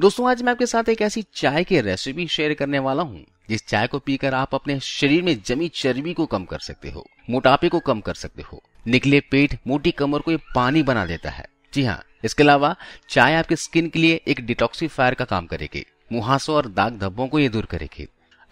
दोस्तों आज मैं आपके साथ एक ऐसी चाय की रेसिपी शेयर करने वाला हूँ जिस चाय को पीकर आप अपने शरीर में जमी चर्बी को कम कर सकते हो मोटापे को कम कर सकते हो निकले पेट मोटी कमर को ये पानी बना देता है जी हाँ इसके अलावा चाय आपके स्किन के लिए एक डिटॉक्सीफायर का काम करेगी मुहासों और दाग धब्बों को ये दूर करेगी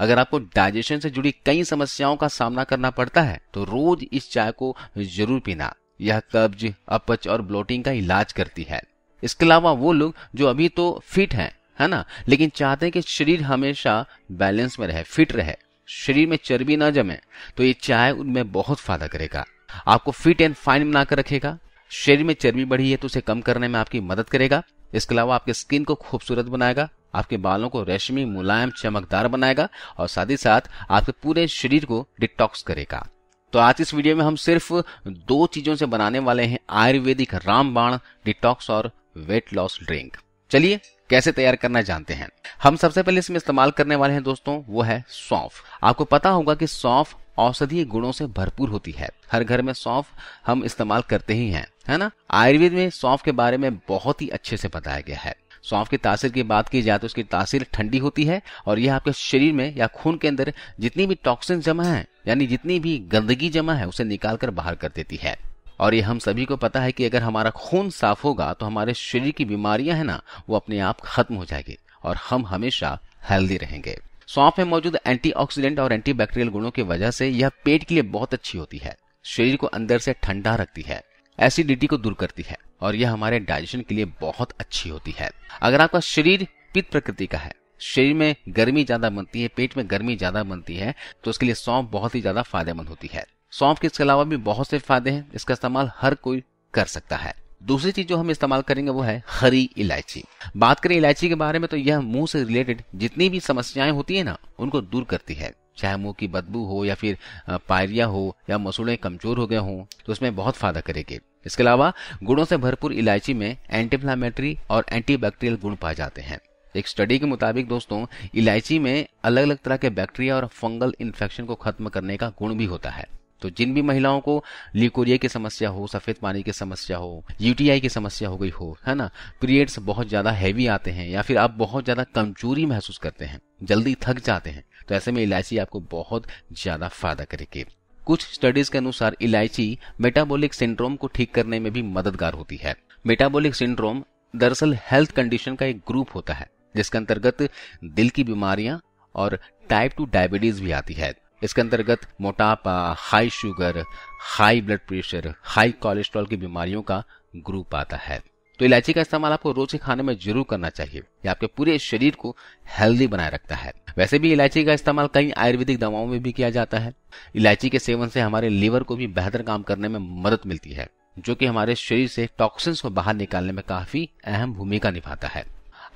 अगर आपको डाइजेशन से जुड़ी कई समस्याओं का सामना करना पड़ता है तो रोज इस चाय को जरूर पीना यह कब्ज अपच और ब्लोटिंग का इलाज करती है इसके अलावा वो लोग जो अभी तो फिट हैं है ना लेकिन चाहते हैं कि शरीर हमेशा बैलेंस में रहे फिट रहे शरीर में चर्बी ना जमे तो ये चाय उनमें बहुत फायदा करेगा आपको फिट एंड फाइन बनाकर रखेगा शरीर में चर्बी बढ़ी है तो उसे कम करने में आपकी मदद करेगा इसके अलावा आपके स्किन को खूबसूरत बनाएगा आपके बालों को रेशमी मुलायम चमकदार बनाएगा और साथ ही साथ आपके पूरे शरीर को डिटॉक्स करेगा तो आज इस वीडियो में हम सिर्फ दो चीजों से बनाने वाले हैं आयुर्वेदिक रामबाण डिटॉक्स और वेट लॉस ड्रिंक चलिए कैसे तैयार करना जानते हैं हम सबसे पहले इसमें इस्तेमाल करने वाले हैं दोस्तों वो है सौंफ आपको पता होगा कि सौंफ औषधीय गुणों से भरपूर होती है हर घर में सौंफ हम इस्तेमाल करते ही हैं है ना आयुर्वेद में सौंफ के बारे में बहुत ही अच्छे से बताया गया है सौंफ की तासीर की बात की जाए तो उसकी तासीर ठंडी होती है और यह आपके शरीर में या खून के अंदर जितनी भी टॉक्सिन जमा है यानी जितनी भी गंदगी जमा है उसे निकाल कर बाहर कर देती है और ये हम सभी को पता है कि अगर हमारा खून साफ होगा तो हमारे शरीर की बीमारियां है ना वो अपने आप खत्म हो जाएगी और हम हमेशा हेल्दी रहेंगे सौंफ में मौजूद एंटीऑक्सीडेंट और एंटीबैक्टीरियल गुणों की वजह से यह पेट के लिए बहुत अच्छी होती है शरीर को अंदर से ठंडा रखती है एसिडिटी को दूर करती है और यह हमारे डाइजेशन के लिए बहुत अच्छी होती है अगर आपका शरीर पित्त प्रकृति का है शरीर में गर्मी ज्यादा बनती है पेट में गर्मी ज्यादा बनती है तो उसके लिए सौंफ बहुत ही ज्यादा फायदेमंद होती है सौंफ के इसके अलावा भी बहुत से फायदे हैं इसका इस्तेमाल हर कोई कर सकता है दूसरी चीज जो हम इस्तेमाल करेंगे वो है हरी इलायची बात करें इलायची के बारे में तो यह मुंह से रिलेटेड जितनी भी समस्याएं होती है ना उनको दूर करती है चाहे मुंह की बदबू हो या फिर पायरिया हो या मसूड़े कमजोर हो गए हों तो उसमें बहुत फायदा करेगी इसके अलावा गुणों से भरपूर इलायची में एंटीफ्लामेटरी और एंटीबैक्टीरियल गुण पाए जाते हैं एक स्टडी के मुताबिक दोस्तों इलायची में अलग अलग तरह के बैक्टीरिया और फंगल इन्फेक्शन को खत्म करने का गुण भी होता है तो जिन भी महिलाओं को लिकोरिया की समस्या हो सफेद पानी की समस्या हो यूटीआई की समस्या हो गई हो है ना पीरियड्स बहुत ज्यादा हैवी आते हैं या फिर आप बहुत ज्यादा कमजोरी महसूस करते हैं जल्दी थक जाते हैं तो ऐसे में इलायची आपको बहुत ज्यादा फायदा करेगी कुछ स्टडीज के अनुसार इलायची मेटाबॉलिक सिंड्रोम को ठीक करने में भी मददगार होती है मेटाबॉलिक सिंड्रोम दरअसल हेल्थ कंडीशन का एक ग्रुप होता है जिसके अंतर्गत दिल की बीमारियां और टाइप टू डायबिटीज भी आती है इसके अंतर्गत मोटापा high sugar high blood pressure high cholesterol की बीमारियों का ग्रुप आता है तो इलायची का इस्तेमाल आपको रोज के खाने में जरूर करना चाहिए यह आपके पूरे शरीर को हेल्दी बनाए रखता है वैसे भी इलायची का इस्तेमाल कई आयुर्वेदिक दवाओं में भी किया जाता है इलायची के सेवन से हमारे लीवर को भी बेहतर काम करने में मदद मिलती है जो कि हमारे शरीर से टॉक्सिन्स को बाहर निकालने में काफी अहम भूमिका निभाता है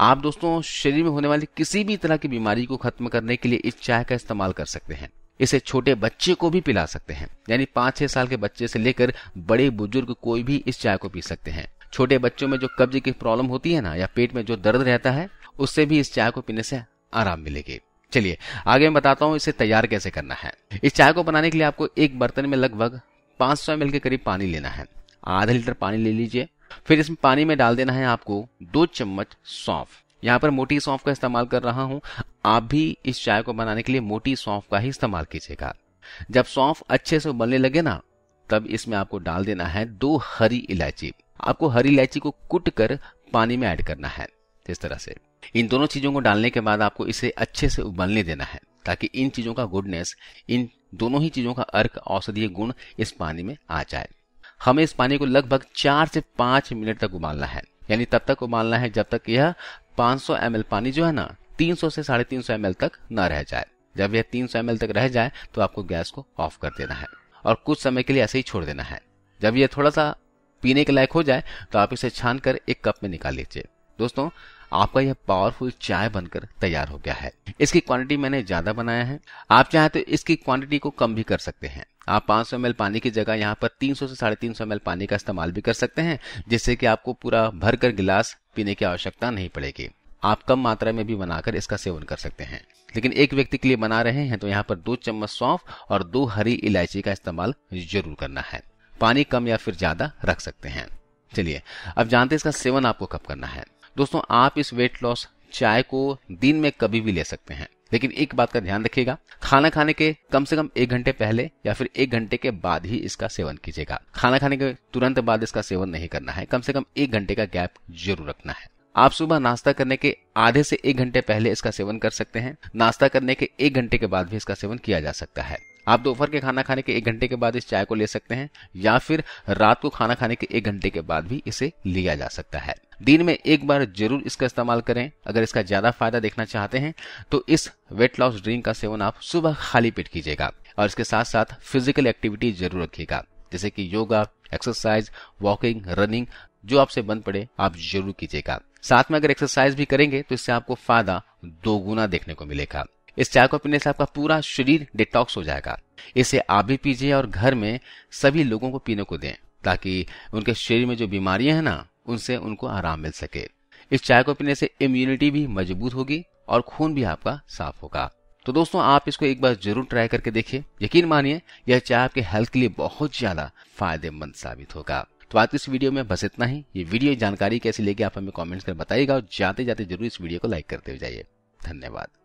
आप दोस्तों शरीर में होने वाली किसी भी तरह की बीमारी को खत्म करने के लिए इस चाय का इस्तेमाल कर सकते हैं इसे छोटे बच्चे को भी पिला सकते हैं यानी पांच छह साल के बच्चे से लेकर बड़े बुजुर्ग कोई भी इस चाय को पी सकते हैं छोटे बच्चों में जो कब्ज की प्रॉब्लम होती है ना या पेट में जो दर्द रहता है उससे भी इस चाय को पीने से आराम मिलेगी चलिए आगे मैं बताता हूँ इसे तैयार कैसे करना है इस चाय को बनाने के लिए आपको एक बर्तन में लगभग 500 सौ के करीब पानी लेना है आधा लीटर पानी ले लीजिए फिर इसमें पानी में डाल देना है आपको दो चम्मच सौंफ यहाँ पर मोटी सौंफ का इस्तेमाल कर रहा हूं आप भी इस चाय को बनाने के लिए मोटी सौंफ का ही इस्तेमाल कीजिएगा जब सौंफ अच्छे से उबलने लगे ना तब इसमें आपको डाल देना है दो हरी इलायची आपको हरी इलायची को कुट कर पानी में ऐड करना है इस तरह से इन दोनों चीजों को डालने के बाद आपको इसे अच्छे से उबलने देना है ताकि इन चीजों का गुडनेस इन दोनों ही चीजों का अर्क औषधीय गुण इस पानी में आ जाए हमें इस पानी को लगभग चार से पांच मिनट तक उबालना है यानी तब तक उबालना है जब तक यह 500 ml पानी जो है ना 300 से साढ़े तीन सौ तक न रह जाए जब यह 300 सौ तक रह जाए तो आपको गैस को ऑफ कर देना है और कुछ समय के लिए ऐसे ही छोड़ देना है जब यह थोड़ा सा पीने के लायक हो जाए तो आप इसे छान कर एक कप में निकाल लीजिए दोस्तों आपका यह पावरफुल चाय बनकर तैयार हो गया है इसकी क्वांटिटी मैंने ज्यादा बनाया है आप चाहे तो इसकी क्वांटिटी को कम भी कर सकते हैं आप 500 सौ पानी की जगह यहाँ पर 300 से साढ़े तीन सौ पानी का इस्तेमाल भी कर सकते हैं जिससे कि आपको पूरा भर कर गिलास पीने की आवश्यकता नहीं पड़ेगी आप कम मात्रा में भी बनाकर इसका सेवन कर सकते हैं लेकिन एक व्यक्ति के लिए बना रहे हैं तो यहाँ पर दो चम्मच सौंफ और दो हरी इलायची का इस्तेमाल जरूर करना है पानी कम या फिर ज्यादा रख सकते हैं चलिए अब जानते हैं इसका सेवन आपको कब करना है दोस्तों आप इस वेट लॉस चाय को दिन में कभी भी ले सकते हैं लेकिन एक बात का ध्यान रखिएगा खाना खाने के कम से कम एक घंटे पहले या फिर एक घंटे के बाद ही इसका सेवन कीजिएगा खाना खाने के तुरंत बाद इसका सेवन नहीं करना है कम से कम एक घंटे का गैप जरूर रखना है आप सुबह नाश्ता करने के आधे से एक घंटे पहले इसका सेवन कर सकते हैं नाश्ता करने के एक घंटे के बाद भी इसका सेवन किया जा सकता है आप दोपहर के खाना खाने के एक घंटे के बाद इस चाय को ले सकते हैं या फिर रात को खाना खाने के एक घंटे के बाद भी इसे लिया जा सकता है दिन में एक बार जरूर इसका इस्तेमाल करें अगर इसका ज्यादा फायदा देखना चाहते हैं तो इस वेट लॉस ड्रिंक का सेवन आप सुबह खाली पेट कीजिएगा और इसके साथ साथ फिजिकल एक्टिविटी जरूर रखिएगा जैसे कि योगा एक्सरसाइज वॉकिंग रनिंग जो आपसे बंद पड़े आप जरूर कीजिएगा साथ में अगर एक्सरसाइज भी करेंगे तो इससे आपको फायदा दोगुना देखने को मिलेगा इस चाय को पीने से आपका पूरा शरीर डिटॉक्स हो जाएगा इसे आप भी पीजिए और घर में सभी लोगों को पीने को दें ताकि उनके शरीर में जो बीमारियां हैं ना उनसे उनको आराम मिल सके इस चाय को पीने से इम्यूनिटी भी मजबूत होगी और खून भी आपका साफ होगा तो दोस्तों आप इसको एक बार जरूर ट्राई करके देखिए यकीन मानिए यह चाय आपके हेल्थ के लिए बहुत ज्यादा फायदेमंद साबित होगा तो आज इस वीडियो में बस इतना ही ये वीडियो जानकारी कैसी लेगी आप हमें कमेंट्स कर बताइएगा और जाते जाते जरूर इस वीडियो को लाइक करते हुए जाइए धन्यवाद